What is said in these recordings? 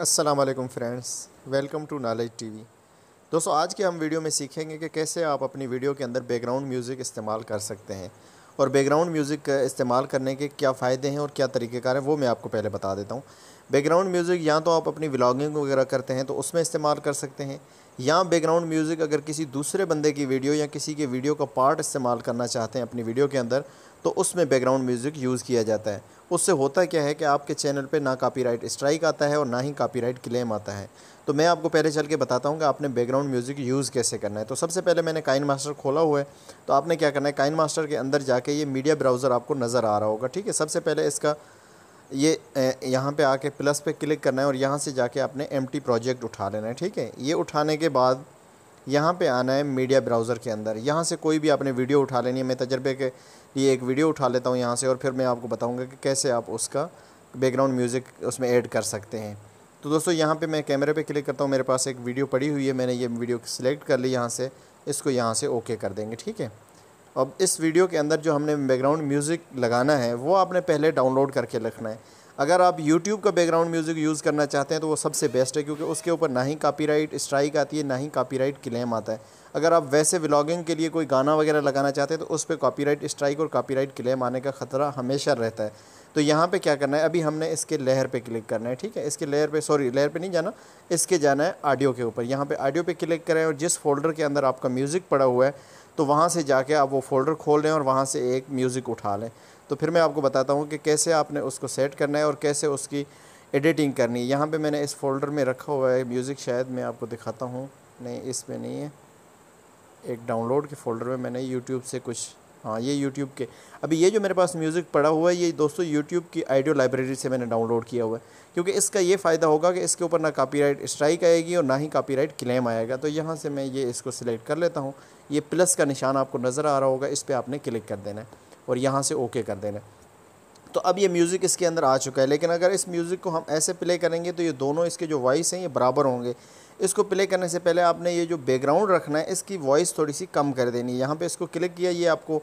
Aslam friends welcome to knowledge TV दोस्तों आज के हम वीडियो में सीखेंगे कि कैसे आप अपनी वीडियो के अंदर बैकग्राउंड म्यूज़िक इस्तेमाल कर सकते हैं और बैकग्राउंड म्यूज़िक इस्तेमाल करने के क्या फ़ायदे हैं और क्या तरीक़ेकार हैं वो मैं आपको पहले बता देता हूँ बैकग्राउंड म्यूज़िक या तो आप अपनी व्लागिंग वगैरह करते हैं तो उसमें इस्तेमाल कर सकते हैं या बैकग्राउंड म्यूज़िक अगर किसी दूसरे बंदे की वीडियो या किसी के वीडियो का पार्ट इस्तेमाल करना चाहते हैं अपनी वीडियो के अंदर तो उसमें बैकग्राउंड म्यूज़िक यूज़ किया जाता है उससे होता क्या है कि आपके चैनल पे ना कॉपीराइट स्ट्राइक आता है और ना ही कॉपीराइट क्लेम आता है तो मैं आपको पहले चल के बताता हूँ कि आपने बैकग्राउंड म्यूज़िक यूज़ कैसे करना है तो सबसे पहले मैंने काइन मास्टर खोला हुआ है तो आपने क्या करना है काइन मास्टर के अंदर जाके ये मीडिया ब्राउज़र आपको नज़र आ रहा होगा ठीक है सबसे पहले इसका ये यहाँ पर आके प्लस पर क्लिक करना है और यहाँ से जाके आपने एम प्रोजेक्ट उठा लेना है ठीक है ये उठाने के बाद यहाँ पे आना है मीडिया ब्राउज़र के अंदर यहाँ से कोई भी आपने वीडियो उठा लेनी है मैं तजर्बे के लिए एक वीडियो उठा लेता हूँ यहाँ से और फिर मैं आपको बताऊँगा कि कैसे आप उसका बैकग्राउंड म्यूज़िक उसमें ऐड कर सकते हैं तो दोस्तों यहाँ पर मैं कैमरे पर क्लिक करता हूँ मेरे पास एक वीडियो पड़ी हुई है मैंने ये वीडियो सेलेक्ट कर ली यहाँ से इसको यहाँ से ओके कर देंगे ठीक है अब इस वीडियो के अंदर जो हमने बैकग्राउंड म्यूज़िक लगाना है वो आपने पहले डाउनलोड करके रखना है अगर आप यूट्यूब का बैकग्राउंड म्यूज़िक यूज़ करना चाहते हैं तो वो सबसे बेस्ट है क्योंकि उसके ऊपर ना ही कॉपीराइट स्ट्राइक आती है ना ही कॉपीराइट क्लेम आता है अगर आप वैसे व्लॉगिंग के लिए कोई गाना वगैरह लगाना चाहते हैं तो उस पर कॉपीराइट स्ट्राइक और कॉपीराइट क्लेम आने का ख़तरा हमेशा रहता है तो यहाँ पे क्या करना है अभी हमने इसके लहर पे क्लिक करना है ठीक है इसके लहर पे सॉरी लहर पे नहीं जाना इसके जाना है ऑडियो के ऊपर यहाँ पे ऑडियो पे क्लिक करें और जिस फोल्डर के अंदर आपका म्यूज़िक पड़ा हुआ है तो वहाँ से जाके आप वो फोल्डर खोल लें और वहाँ से एक म्यूज़िक उठा लें तो फिर मैं आपको बताता हूँ कि कैसे आपने उसको सेट करना है और कैसे उसकी एडिटिंग करनी है यहाँ पर मैंने इस फोल्डर में रखा हुआ है म्यूज़िक शायद मैं आपको दिखाता हूँ नहीं इसमें नहीं है एक डाउनलोड के फोल्डर में मैंने यूट्यूब से कुछ हाँ ये यूट्यूब के अभी ये जो मेरे पास म्यूज़िक पड़ा हुआ है ये दोस्तों यूट्यूब की आइडियो लाइब्रेरी से मैंने डाउनलोड किया हुआ है क्योंकि इसका ये फ़ायदा होगा कि इसके ऊपर ना कॉपीराइट स्ट्राइक आएगी और ना ही कॉपीराइट क्लेम आएगा तो यहाँ से मैं ये इसको सिलेक्ट कर लेता हूँ ये प्लस का निशान आपको नज़र आ रहा होगा इस पर आपने क्लिक कर देना है और यहाँ से ओके कर देना तो अब ये म्यूज़िक इसके अंदर आ चुका है लेकिन अगर इस म्यूज़िक को हम ऐसे प्ले करेंगे तो ये दोनों इसके जो वॉइस हैं ये बराबर होंगे इसको प्ले करने से पहले आपने ये जो बैकग्राउंड रखना है इसकी वॉइस थोड़ी सी कम कर देनी है यहाँ पे इसको क्लिक किया ये आपको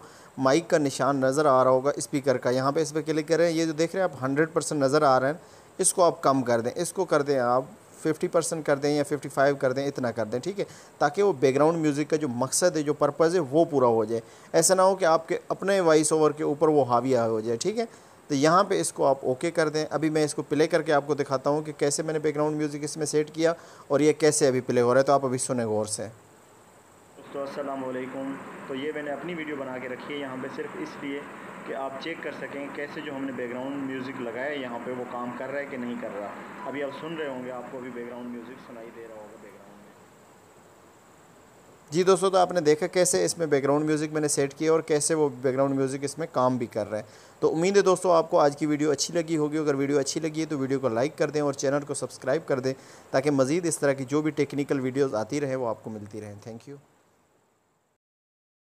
माइक का निशान नज़र आ रहा होगा स्पीकर का यहाँ पे इस पर क्लिक करें ये जो देख रहे हैं आप हंड्रेड परसेंट नज़र आ रहे हैं इसको आप कम कर दें इसको कर दें आप 50 परसेंट कर दें या 55 कर दें इतना कर दें ठीक है ताकि वो बैकग्राउंड म्यूज़िक का जो मकसद है जो पर्पज़ है वो पूरा हो जाए ऐसा ना हो कि आपके अपने वॉइस ओवर के ऊपर वो हावी हो जाए ठीक है तो यहाँ पे इसको आप ओके कर दें अभी मैं इसको प्ले करके आपको दिखाता हूँ कि कैसे मैंने बैकग्राउंड म्यूज़िक इसमें सेट किया और ये कैसे अभी प्ले हो रहा है तो आप अभी सुने गौर से दोस्तों असलकुम तो ये मैंने अपनी वीडियो बना के रखी है यहाँ पर सिर्फ इसलिए कि आप चेक कर सकें कैसे जो हमने बैकग्राउंड म्यूज़िक लगाया है यहाँ पे वो काम कर रहा है कि नहीं कर रहा अभी आप सुन रहे होंगे आपको अभी बैकग्राउंड म्यूज़िक सुनाई दे रहा होगा बैकग्राउंड जी दोस्तों तो आपने देखा कैसे इसमें बैकग्राउंड म्यूज़िक मैंने सेट किया और कैसे वो बैकग्राउंड म्यूज़िक इसमें काम भी कर रहा है तो उम्मीद है दोस्तों आपको आज की वीडियो अच्छी लगी होगी अगर वीडियो अच्छी लगी है तो वीडियो को लाइक कर दें और चैनल को सब्सक्राइब कर दें ताकि मज़ीद इस तरह की जो भी टेक्निकल वीडियोज़ आती रहे वो आपको मिलती रहें थैंक यू